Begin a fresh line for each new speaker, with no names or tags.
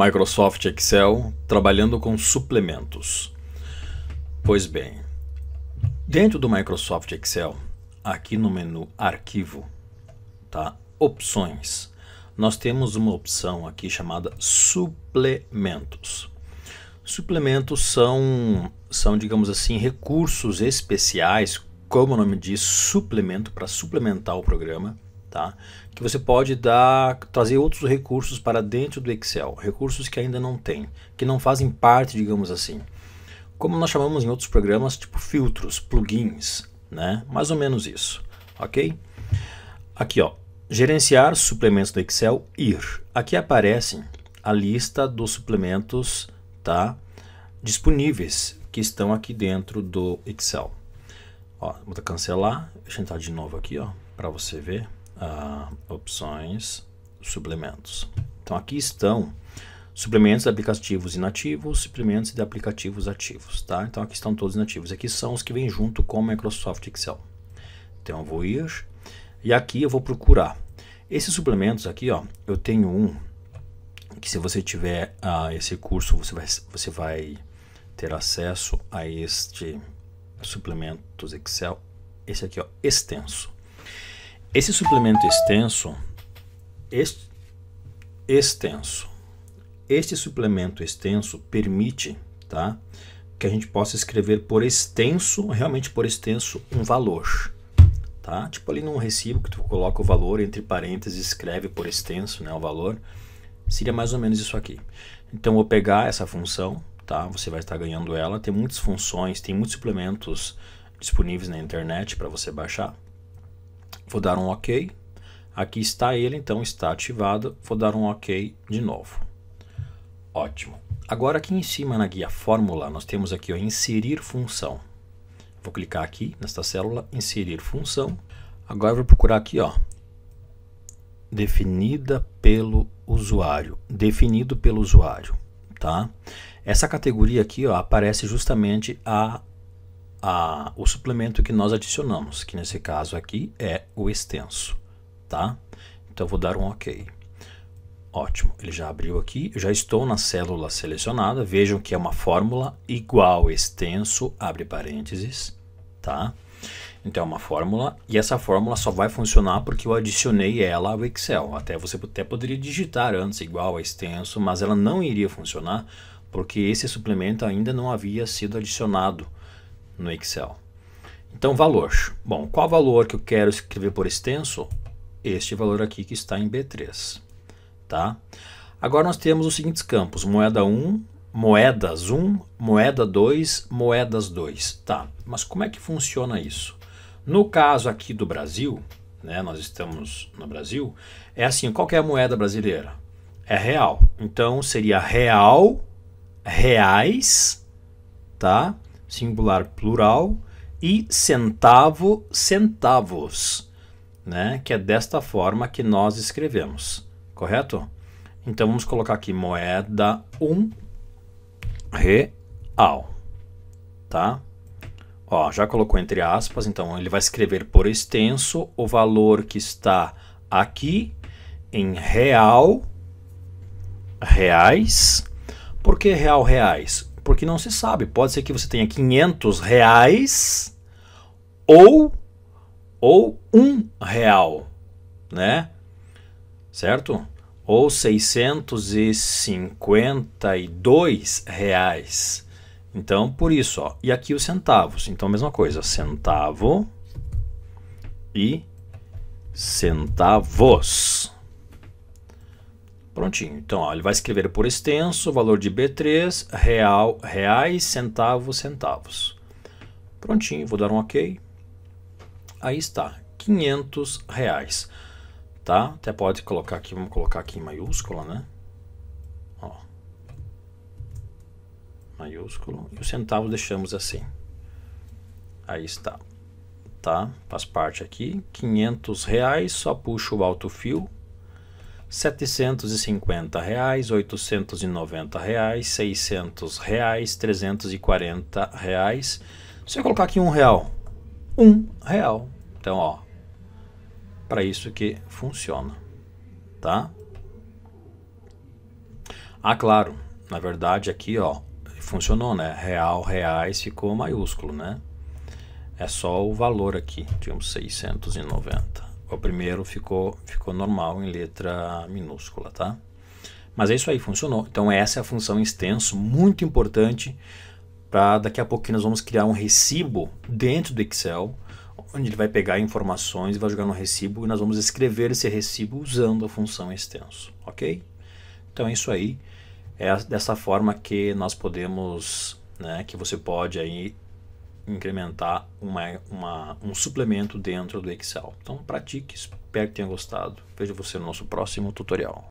Microsoft Excel trabalhando com suplementos. Pois bem, dentro do Microsoft Excel, aqui no menu Arquivo, tá? Opções. Nós temos uma opção aqui chamada Suplementos. Suplementos são, são digamos assim, recursos especiais, como o nome diz, suplemento para suplementar o programa tá? que você pode dar, trazer outros recursos para dentro do Excel, recursos que ainda não tem, que não fazem parte, digamos assim. Como nós chamamos em outros programas, tipo filtros, plugins, né? mais ou menos isso, ok? Aqui, ó, gerenciar suplementos do Excel, IR. Aqui aparecem a lista dos suplementos tá? disponíveis que estão aqui dentro do Excel. Ó, vou cancelar, deixa eu entrar de novo aqui, ó, para você ver uh, opções, suplementos. Então aqui estão suplementos de aplicativos inativos, suplementos de aplicativos ativos, tá? Então aqui estão todos inativos. Aqui são os que vêm junto com o Microsoft Excel. Então eu vou ir e aqui eu vou procurar. Esses suplementos aqui, ó, eu tenho um que se você tiver uh, esse curso, você vai, você vai ter acesso a este suplementos Excel, esse aqui, ó, extenso. Esse suplemento extenso, est, extenso, este suplemento extenso permite, tá, que a gente possa escrever por extenso, realmente por extenso, um valor, tá? Tipo ali num recibo que tu coloca o valor entre parênteses, escreve por extenso, né, o valor. Seria mais ou menos isso aqui. Então vou pegar essa função, tá? Você vai estar ganhando ela. Tem muitas funções, tem muitos suplementos disponíveis na internet para você baixar. Vou dar um OK. Aqui está ele, então está ativado. Vou dar um OK de novo. Ótimo. Agora aqui em cima na guia fórmula, nós temos aqui o inserir função. Vou clicar aqui nesta célula, inserir função. Agora vou procurar aqui, ó, definida pelo usuário, definido pelo usuário, tá? Essa categoria aqui, ó, aparece justamente a a, o suplemento que nós adicionamos, que nesse caso aqui é o extenso, tá? Então vou dar um OK. Ótimo, ele já abriu aqui, eu já estou na célula selecionada, vejam que é uma fórmula igual extenso, abre parênteses, tá? Então é uma fórmula e essa fórmula só vai funcionar porque eu adicionei ela ao Excel. Até você até poderia digitar antes igual a extenso, mas ela não iria funcionar porque esse suplemento ainda não havia sido adicionado no Excel. Então, valor. Bom, qual valor que eu quero escrever por extenso? Este valor aqui que está em B3. Tá? Agora nós temos os seguintes campos: moeda 1, moedas 1, moeda 2, moedas 2. Tá, mas como é que funciona isso? No caso aqui do Brasil, né, nós estamos no Brasil, é assim: qual é a moeda brasileira? É real. Então seria real, reais, tá? singular plural, e centavo, centavos, né? que é desta forma que nós escrevemos, correto? Então vamos colocar aqui moeda um real, tá? Ó, já colocou entre aspas, então ele vai escrever por extenso o valor que está aqui em real, reais. Por que real, reais? porque não se sabe. Pode ser que você tenha 500 reais ou ou um real, né? Certo? Ou 652 reais. Então, por isso, ó. E aqui os centavos. Então, mesma coisa. Centavo e centavos. Prontinho. Então, ó, ele vai escrever por extenso, valor de B3, real, reais, centavos, centavos. Prontinho, vou dar um OK. Aí está, 500 reais. Tá? Até pode colocar aqui, vamos colocar aqui em maiúscula, né? Ó. Maiúsculo. E o centavo deixamos assim. Aí está. Tá? Faz parte aqui. 500 reais, só puxo o alto fio 750 reais, 890 reais, 600 reais, 340 reais. Se eu colocar aqui um real, um real. Então, ó, para isso que funciona, tá? Ah, claro, na verdade aqui, ó, funcionou, né? Real, reais ficou maiúsculo, né? É só o valor aqui, tínhamos 690 o primeiro ficou, ficou normal em letra minúscula, tá? Mas é isso aí, funcionou. Então essa é a função extenso, muito importante para daqui a pouco nós vamos criar um recibo dentro do Excel, onde ele vai pegar informações e vai jogar no recibo e nós vamos escrever esse recibo usando a função extenso, ok? Então é isso aí, é dessa forma que nós podemos, né, que você pode aí incrementar uma, uma, um suplemento dentro do Excel. Então pratique, espero que tenha gostado. Vejo você no nosso próximo tutorial.